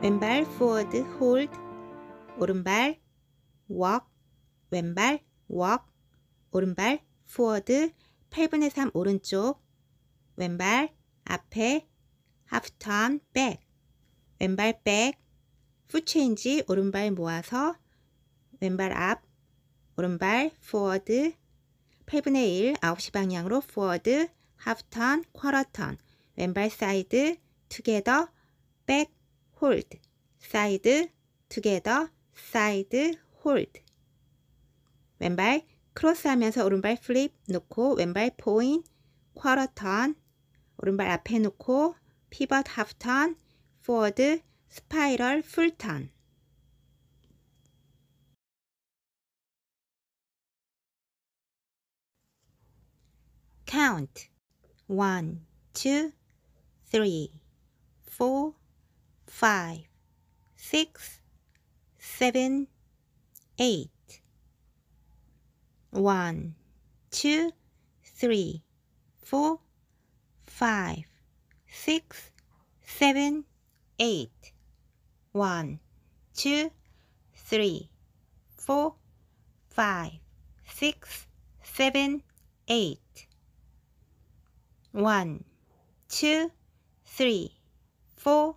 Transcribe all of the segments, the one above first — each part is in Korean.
왼발 forward hold 오른발 walk 왼발 walk 오른발 forward 8분의 3 오른쪽 왼발 앞에 half turn back 왼발 back foot change 오른발 모아서 왼발 앞 오른발 forward 8분의 1 9시 방향으로 forward half turn quarter turn 왼발 사이드 together back hold, side, together, side, hold. 왼발 크로스하면서 오른발 플립 놓고 왼발 포인, 쿼터 턴, 오른발 앞에 놓고 피벗 하프 턴, 포워드, 스파이럴, 풀 턴. count. 1, 2, 3, 4, five, six, seven, eight. One, two, three, four, five, six, seven, eight. One, two, three, four, five, six, seven, eight. One, two, three, four,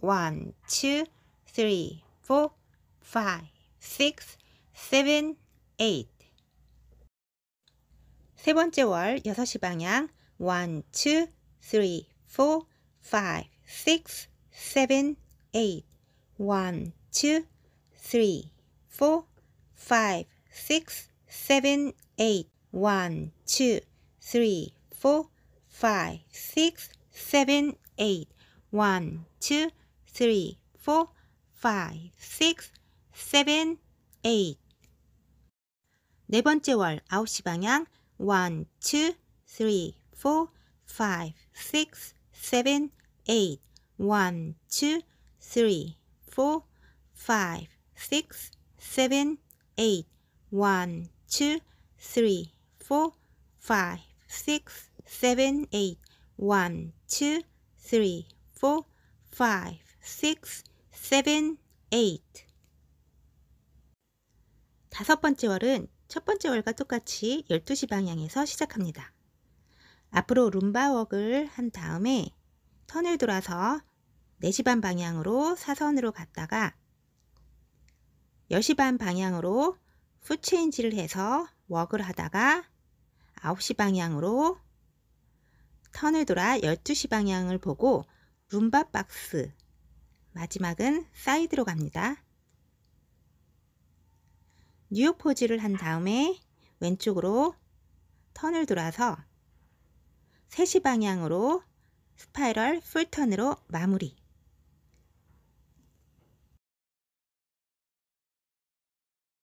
one, two, three, four, five, six, seven, eight. 세 번째 월, 6시 방향, 1, 2, 3, 4, 5, 6, 7, 8. 1, 2, 3, 4, 5, 6, 7, 8. 1, 2, 3, 4, 5, 6, 7, 8. 1, 2, three, four, five, six, seven, eight. three, four, five, six, seven, eight. One, two, 월 9시 seven, eight. One, two, three, four, five, six, seven, eight. One, two, three, four, five. six, seven, eight. 다섯 번째 월은 첫 번째 월과 똑같이 12시 방향에서 시작합니다. 앞으로 룸바웍을 한 다음에 턴을 돌아서 4시 반 방향으로 사선으로 갔다가 10시 반 방향으로 풋체인지를 해서 웍을 하다가 9시 방향으로 턴을 돌아 12시 방향을 보고 룸바 박스 마지막은 사이드로 갑니다. 뉴욕 포즈를 한 다음에 왼쪽으로 턴을 돌아서 3시 방향으로 스파이럴 풀턴으로 마무리